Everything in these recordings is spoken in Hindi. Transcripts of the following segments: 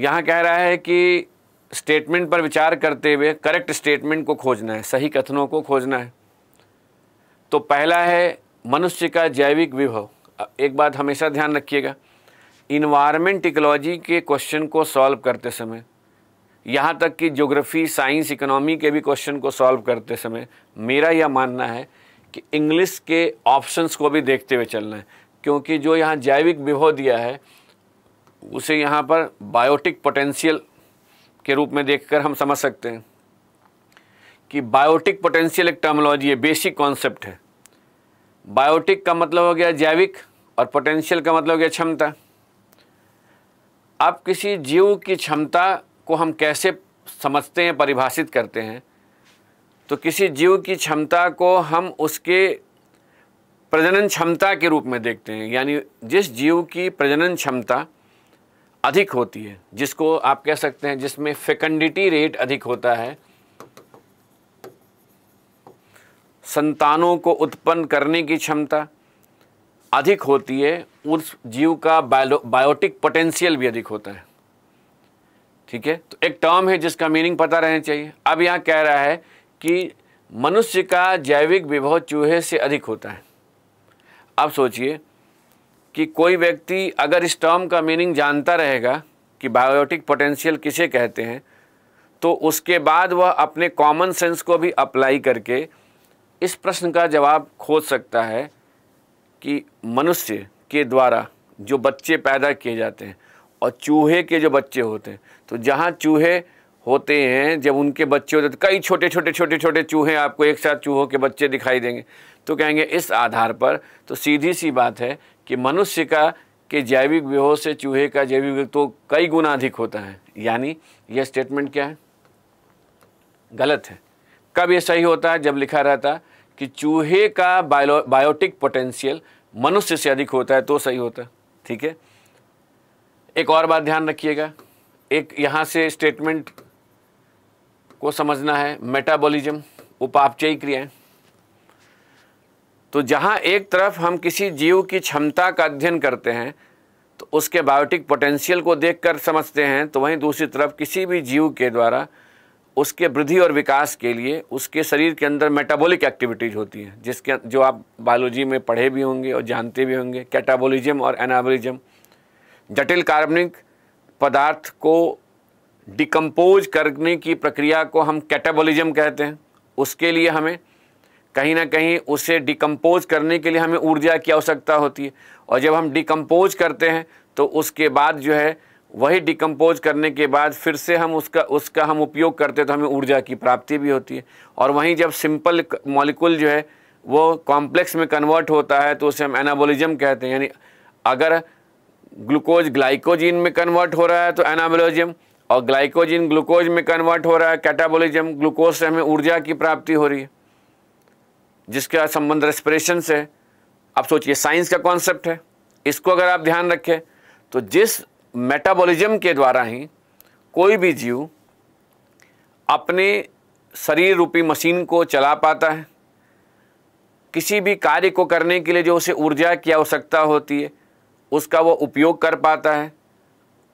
यहाँ कह रहा है कि स्टेटमेंट पर विचार करते हुए करेक्ट स्टेटमेंट को खोजना है सही कथनों को खोजना है तो पहला है मनुष्य का जैविक विभव एक बात हमेशा ध्यान रखिएगा इन्वायरमेंट इकोलॉजी के क्वेश्चन को सॉल्व करते समय यहाँ तक कि ज्योग्राफी साइंस इकोनॉमी के भी क्वेश्चन को सॉल्व करते समय मेरा यह मानना है कि इंग्लिश के ऑप्शंस को भी देखते हुए चलना है क्योंकि जो यहाँ जैविक विभव दिया है उसे यहाँ पर बायोटिक पोटेंशियल के रूप में देखकर हम समझ सकते हैं कि बायोटिक पोटेंशियल एक टर्मोलॉजी है बेसिक कॉन्सेप्ट है बायोटिक का मतलब हो गया जैविक और पोटेंशियल का मतलब हो गया क्षमता अब किसी जीव की क्षमता को हम कैसे समझते हैं परिभाषित करते हैं तो किसी जीव की क्षमता को हम उसके प्रजनन क्षमता के रूप में देखते हैं यानी जिस जीव की प्रजनन क्षमता अधिक होती है जिसको आप कह सकते हैं जिसमें फेकंडिटी रेट अधिक होता है संतानों को उत्पन्न करने की क्षमता अधिक होती है उस जीव का बायोटिक पोटेंशियल भी अधिक होता है ठीक है तो एक टर्म है जिसका मीनिंग पता रहना चाहिए अब यहाँ कह रहा है कि मनुष्य का जैविक विभव चूहे से अधिक होता है अब सोचिए कि कोई व्यक्ति अगर इस टर्म का मीनिंग जानता रहेगा कि बायोटिक पोटेंशियल किसे कहते हैं तो उसके बाद वह अपने कॉमन सेंस को भी अप्लाई करके इस प्रश्न का जवाब खोज सकता है कि मनुष्य के द्वारा जो बच्चे पैदा किए जाते हैं और चूहे के जो बच्चे होते हैं तो जहाँ चूहे होते हैं जब उनके बच्चे होते हैं तो कई छोटे छोटे छोटे छोटे चूहे आपको एक साथ चूहों के बच्चे दिखाई देंगे तो कहेंगे इस आधार पर तो सीधी सी बात है कि मनुष्य का के जैविक विहो से चूहे का जैविक तो कई गुना अधिक होता है यानी यह स्टेटमेंट क्या है गलत है कब यह सही होता है जब लिखा रहता कि चूहे का बायो बायोटिक पोटेंशियल मनुष्य से अधिक होता है तो सही होता है ठीक है एक और बात ध्यान रखिएगा एक यहाँ से स्टेटमेंट को समझना है मेटाबॉलिज्म उपापचयी क्रियाएं तो जहाँ एक तरफ हम किसी जीव की क्षमता का अध्ययन करते हैं तो उसके बायोटिक पोटेंशियल को देखकर समझते हैं तो वहीं दूसरी तरफ किसी भी जीव के द्वारा उसके वृद्धि और विकास के लिए उसके शरीर के अंदर मेटाबॉलिक एक्टिविटीज़ होती हैं जिसके अं-, जो आप बायोलॉजी में पढ़े भी होंगे और जानते भी होंगे कैटाबोलिज्म और एनाबोलिज्म जटिल कार्बनिक पदार्थ को डिकम्पोज करने की प्रक्रिया को हम कैटाबोलिज्म कहते हैं उसके लिए हमें कहीं ना कहीं उसे डिकम्पोज करने के लिए हमें ऊर्जा की आवश्यकता होती है और जब हम डिकम्पोज करते हैं तो उसके बाद जो है वही डिकम्पोज करने के बाद फिर से हम उसका उसका हम उपयोग करते हैं तो हमें ऊर्जा की प्राप्ति भी होती है और वहीं जब सिंपल मॉलिकुल जो है वो कॉम्प्लेक्स में कन्वर्ट होता है तो उसे हम एनाबोलिज्म कहते हैं यानी अगर ग्लूकोज ग्लाइकोजिन में कन्वर्ट हो रहा है तो एनाबोलिज्म और ग्लाइकोजिन ग्लूकोज में कन्वर्ट हो रहा है कैटाबोलिज्म ग्लूकोज से हमें ऊर्जा की प्राप्ति हो रही है जिसका संबंध रेस्पिरेशन से आप सोचिए साइंस का कॉन्सेप्ट है इसको अगर आप ध्यान रखें तो जिस मेटाबॉलिज्म के द्वारा ही कोई भी जीव अपने शरीर रूपी मशीन को चला पाता है किसी भी कार्य को करने के लिए जो उसे ऊर्जा की आवश्यकता होती है उसका वो उपयोग कर पाता है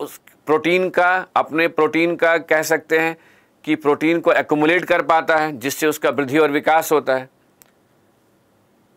उस प्रोटीन का अपने प्रोटीन का कह सकते हैं कि प्रोटीन को एकोमुलेट कर पाता है जिससे उसका वृद्धि और विकास होता है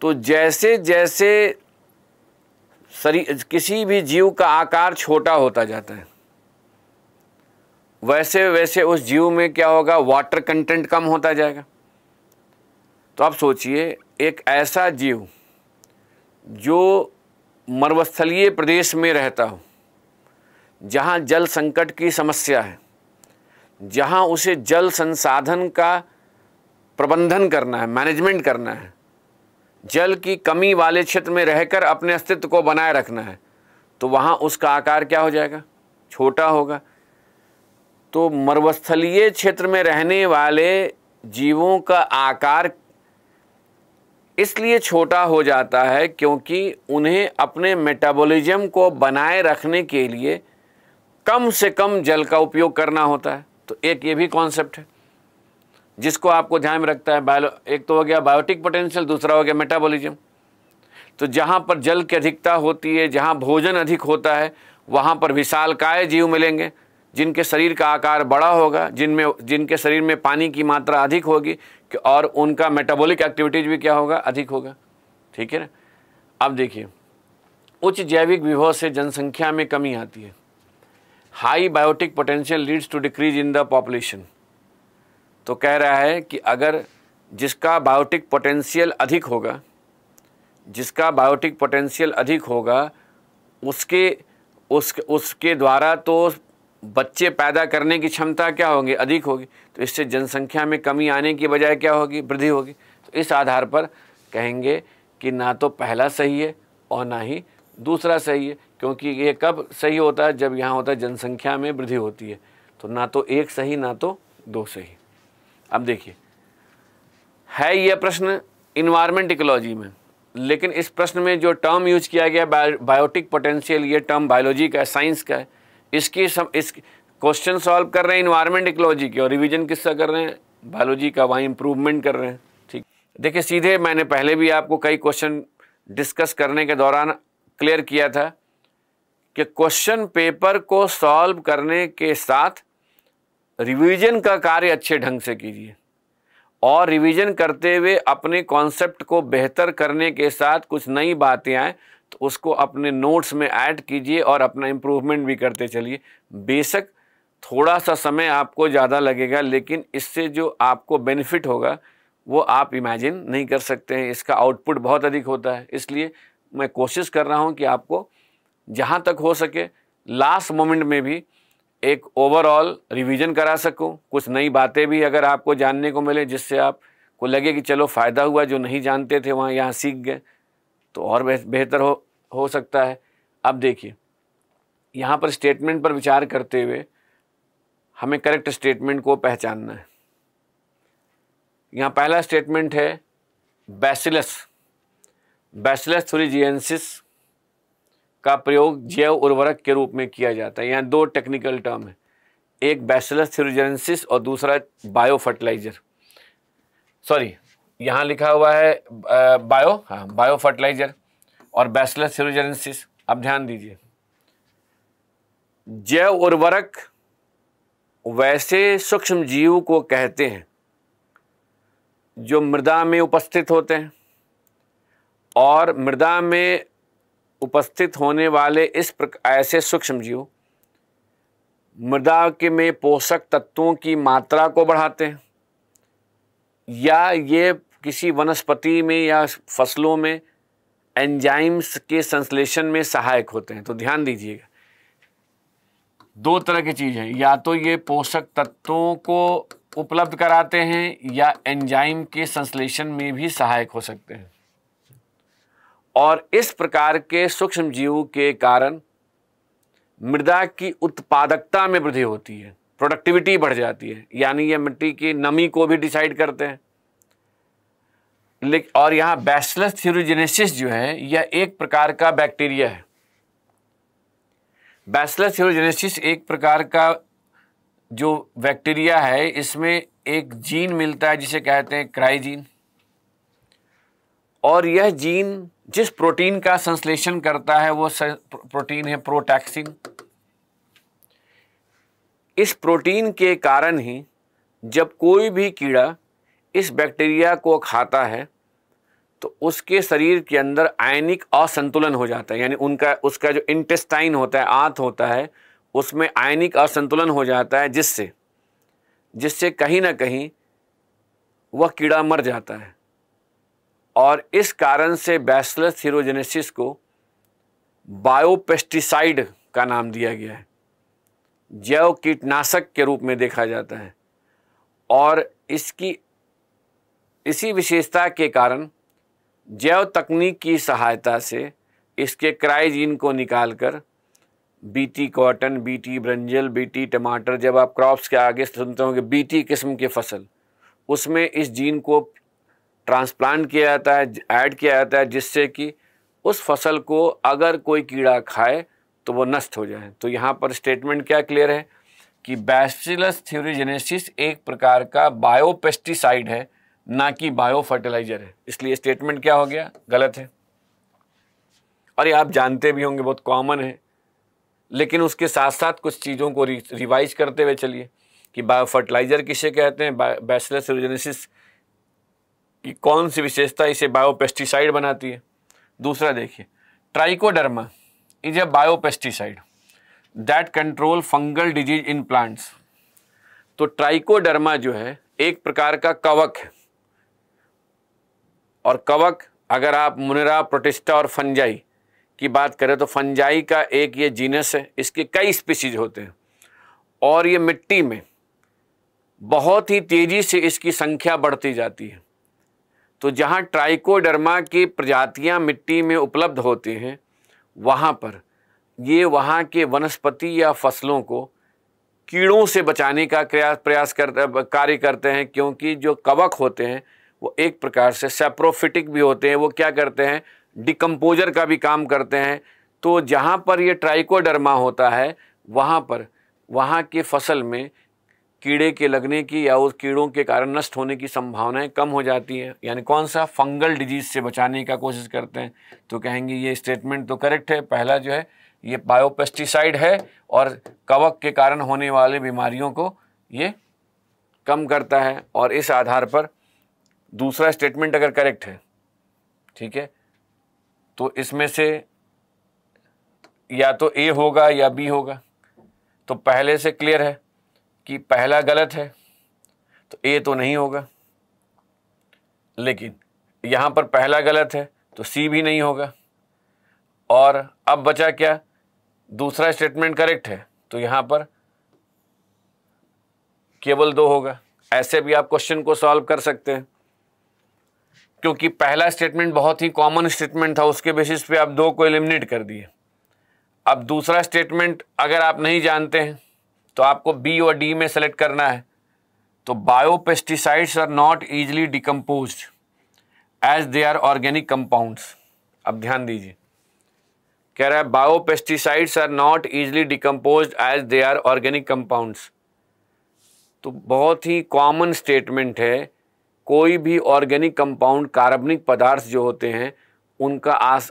तो जैसे जैसे शरीर किसी भी जीव का आकार छोटा होता जाता है वैसे वैसे उस जीव में क्या होगा वाटर कंटेंट कम होता जाएगा तो आप सोचिए एक ऐसा जीव जो मरुस्थलीय प्रदेश में रहता हो जहाँ जल संकट की समस्या है जहाँ उसे जल संसाधन का प्रबंधन करना है मैनेजमेंट करना है जल की कमी वाले क्षेत्र में रहकर अपने अस्तित्व को बनाए रखना है तो वहाँ उसका आकार क्या हो जाएगा छोटा होगा तो मरुस्थलीय क्षेत्र में रहने वाले जीवों का आकार इसलिए छोटा हो जाता है क्योंकि उन्हें अपने मेटाबॉलिज्म को बनाए रखने के लिए कम से कम जल का उपयोग करना होता है तो एक ये भी कॉन्सेप्ट है जिसको आपको ध्यान में रखता है बायो एक तो हो गया बायोटिक पोटेंशियल दूसरा हो गया मेटाबॉलिज्म तो जहाँ पर जल की अधिकता होती है जहाँ भोजन अधिक होता है वहाँ पर विशालकाय जीव मिलेंगे जिनके शरीर का आकार बड़ा होगा जिनमें जिनके शरीर में पानी की मात्रा अधिक होगी और उनका मेटाबॉलिक एक्टिविटीज भी क्या होगा अधिक होगा ठीक है ना अब देखिए उच्च जैविक विभव से जनसंख्या में कमी आती है high biotic potential leads to decrease in the population तो कह रहा है कि अगर जिसका बायोटिक पोटेंशियल अधिक होगा जिसका बायोटिक पोटेंशियल अधिक होगा उसके उस उसके द्वारा तो बच्चे पैदा करने की क्षमता क्या होगी अधिक होगी तो इससे जनसंख्या में कमी आने की बजाय क्या होगी वृद्धि होगी तो इस आधार पर कहेंगे कि ना तो पहला सही है और ना ही दूसरा सही है क्योंकि ये कब सही होता है जब यहाँ होता है जनसंख्या में वृद्धि होती है तो ना तो एक सही ना तो दो सही अब देखिए है यह प्रश्न इन्वायरमेंट इकोलॉजी में लेकिन इस प्रश्न में जो टर्म यूज किया गया बायोटिक पोटेंशियल ये टर्म बायोलॉजी का है साइंस का है इसकी सम इस क्वेश्चन सॉल्व कर रहे हैं इन्वायरमेंट इकोलॉजी की और रिवीजन किसका कर रहे हैं बायोलॉजी का वहीं इम्प्रूवमेंट कर रहे हैं ठीक देखिए सीधे मैंने पहले भी आपको कई क्वेश्चन डिस्कस करने के दौरान क्लियर किया था कि क्वेश्चन पेपर को सॉल्व करने के साथ रिवीजन का कार्य अच्छे ढंग से कीजिए और रिवीजन करते हुए अपने कॉन्सेप्ट को बेहतर करने के साथ कुछ नई बातें आएँ तो उसको अपने नोट्स में ऐड कीजिए और अपना इम्प्रूवमेंट भी करते चलिए बेशक थोड़ा सा समय आपको ज़्यादा लगेगा लेकिन इससे जो आपको बेनिफिट होगा वो आप इमेजिन नहीं कर सकते हैं इसका आउटपुट बहुत अधिक होता है इसलिए मैं कोशिश कर रहा हूँ कि आपको जहाँ तक हो सके लास्ट मोमेंट में भी एक ओवरऑल रिवीजन करा सकूं कुछ नई बातें भी अगर आपको जानने को मिले जिससे आप को लगे कि चलो फ़ायदा हुआ जो नहीं जानते थे वहाँ यहाँ सीख गए तो और बेहतर हो हो सकता है अब देखिए यहाँ पर स्टेटमेंट पर विचार करते हुए हमें करेक्ट स्टेटमेंट को पहचानना है यहाँ पहला स्टेटमेंट है बैसिलस बैसिलस थ्री का प्रयोग जैव उर्वरक के रूप में किया जाता है यहाँ दो टेक्निकल टर्म है एक बैसलस थ्यूरजेंसिस और दूसरा बायो फर्टिलाइजर सॉरी यहाँ लिखा हुआ है बायो हाँ बायो फर्टिलाइजर और बैसलस थ्यूरजेंसिस अब ध्यान दीजिए जैव उर्वरक वैसे सूक्ष्म जीव को कहते हैं जो मृदा में उपस्थित होते हैं और मृदा में उपस्थित होने वाले इस ऐसे सूक्ष्म जीव मृदा के में पोषक तत्वों की मात्रा को बढ़ाते हैं या ये किसी वनस्पति में या फसलों में एंजाइम्स के संश्लेषण में सहायक होते हैं तो ध्यान दीजिएगा दो तरह की चीज़ है या तो ये पोषक तत्वों को उपलब्ध कराते हैं या एंजाइम के संश्लेषण में भी सहायक हो सकते हैं और इस प्रकार के सूक्ष्म जीव के कारण मृदा की उत्पादकता में वृद्धि होती है प्रोडक्टिविटी बढ़ जाती है यानी ये मिट्टी की नमी को भी डिसाइड करते हैं और यहाँ बैसलस थ्यूरोजेनेसिस जो है यह एक प्रकार का बैक्टीरिया है बैसलस थ्यूरोजेनेसिस एक प्रकार का जो बैक्टीरिया है इसमें एक जीन मिलता है जिसे कहते हैं क्राइजीन और यह जीन जिस प्रोटीन का संश्लेषण करता है वो प्रोटीन है प्रोटैक्सिन इस प्रोटीन के कारण ही जब कोई भी कीड़ा इस बैक्टीरिया को खाता है तो उसके शरीर के अंदर आयनिक असंतुलन हो जाता है यानी उनका उसका जो इंटेस्टाइन होता है आंत होता है उसमें आयनिक असंतुलन हो जाता है जिससे जिससे कहीं ना कहीं वह कीड़ा मर जाता है और इस कारण से बैसलस थीरोजेनेसिस को बायोपेस्टिसाइड का नाम दिया गया है जैव कीटनाशक के रूप में देखा जाता है और इसकी इसी विशेषता के कारण जैव तकनीक की सहायता से इसके क्राइजीन को निकालकर BT cotton BT brinjal BT टमाटर जब आप क्रॉप्स के आगे सुनते होंगे बीटी किस्म के फसल उसमें इस जीन को ट्रांसप्लांट किया जाता है ऐड किया जाता है जिससे कि उस फसल को अगर कोई कीड़ा खाए तो वो नष्ट हो जाए तो यहाँ पर स्टेटमेंट क्या क्लियर है कि बैसिलस थ्योरीजेनेसिस एक प्रकार का बायोपेस्टिसाइड है ना कि बायो फर्टिलाइजर है इसलिए स्टेटमेंट क्या हो गया गलत है और ये आप जानते भी होंगे बहुत कॉमन है लेकिन उसके साथ साथ कुछ चीज़ों को रिवाइज करते हुए चलिए कि बायो फर्टिलाइजर किसे कहते हैं बैसिलस थ्योरीजेनेसिस कि कौन सी विशेषता इसे बायोपेस्टिसाइड बनाती है दूसरा देखिए trichoderma is a biopesticide that control fungal disease in plants तो ट्राइकोडर्मा जो है एक प्रकार का कवक है और कवक अगर आप मुनरा प्रोटिस्टा और फंजाई की बात करें तो फंजाई का एक ये जीनस है इसके कई स्पीसीज होते हैं और ये मिट्टी में बहुत ही तेज़ी से इसकी संख्या बढ़ती जाती है तो जहाँ ट्राइकोडर्मा की प्रजातियाँ मिट्टी में उपलब्ध होती हैं वहाँ पर ये वहाँ के वनस्पति या फसलों को कीड़ों से बचाने का प्रयास प्रयास कर कार्य करते हैं क्योंकि जो कवक होते हैं वो एक प्रकार से सेप्रोफिटिक भी होते हैं वो क्या करते हैं डिकम्पोजर का भी काम करते हैं तो जहाँ पर ये ट्राइकोडर्मा होता है वहाँ पर वहाँ की फसल में कीड़े के लगने की या उस कीड़ों के कारण नष्ट होने की संभावनाएं कम हो जाती हैं यानी कौन सा फंगल डिजीज़ से बचाने का कोशिश करते हैं तो कहेंगे ये स्टेटमेंट तो करेक्ट है पहला जो है ये बायोपेस्टिसाइड है और कवक के कारण होने वाले बीमारियों को ये कम करता है और इस आधार पर दूसरा स्टेटमेंट अगर करेक्ट है ठीक है तो इसमें से या तो ए होगा या बी होगा तो पहले से क्लियर है कि पहला गलत है तो ए तो नहीं होगा लेकिन यहाँ पर पहला गलत है तो सी भी नहीं होगा और अब बचा क्या दूसरा स्टेटमेंट करेक्ट है तो यहाँ पर केवल दो होगा ऐसे भी आप क्वेश्चन को सॉल्व कर सकते हैं क्योंकि पहला स्टेटमेंट बहुत ही कॉमन स्टेटमेंट था उसके बेसिस पे आप दो को एलिमिनेट कर दिए अब दूसरा स्टेटमेंट अगर आप नहीं जानते हैं तो आपको बी और डी में सेलेक्ट करना है तो biopesticides are not easily decompose as they are organic compounds अब ध्यान दीजिए कह रहा है biopesticides are not easily decompose as they are organic compounds तो बहुत ही कॉमन स्टेटमेंट है कोई भी ऑर्गेनिक कंपाउंड कार्बनिक पदार्थ जो होते हैं उनका आस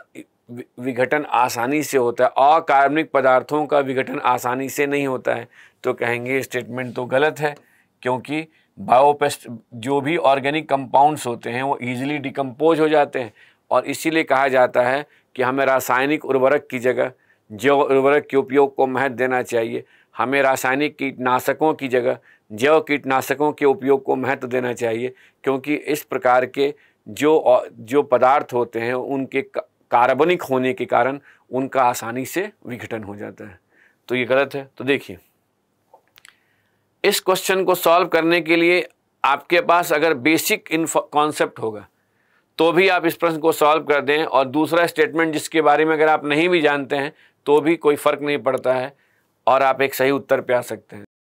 विघटन आसानी से होता है अकार्बनिक पदार्थों का विघटन आसानी से नहीं होता है तो कहेंगे स्टेटमेंट तो गलत है क्योंकि बायोपेस्ट जो भी ऑर्गेनिक कंपाउंड्स होते हैं वो ईजिली डिकम्पोज हो जाते हैं और इसीलिए कहा जाता है कि हमें रासायनिक उर्वरक की जगह जैव उर्वरक के उपयोग को महत्व देना चाहिए हमें रासायनिक कीटनाशकों की जगह जैव कीटनाशकों के उपयोग को महत्व देना चाहिए क्योंकि इस प्रकार के जो जो पदार्थ होते हैं उनके कार्बनिक होने के कारण उनका आसानी से विघटन हो जाता है तो ये गलत है तो देखिए इस क्वेश्चन को सॉल्व करने के लिए आपके पास अगर बेसिक कॉन्सेप्ट होगा तो भी आप इस प्रश्न को सॉल्व कर दें और दूसरा स्टेटमेंट जिसके बारे में अगर आप नहीं भी जानते हैं तो भी कोई फ़र्क नहीं पड़ता है और आप एक सही उत्तर पे आ सकते हैं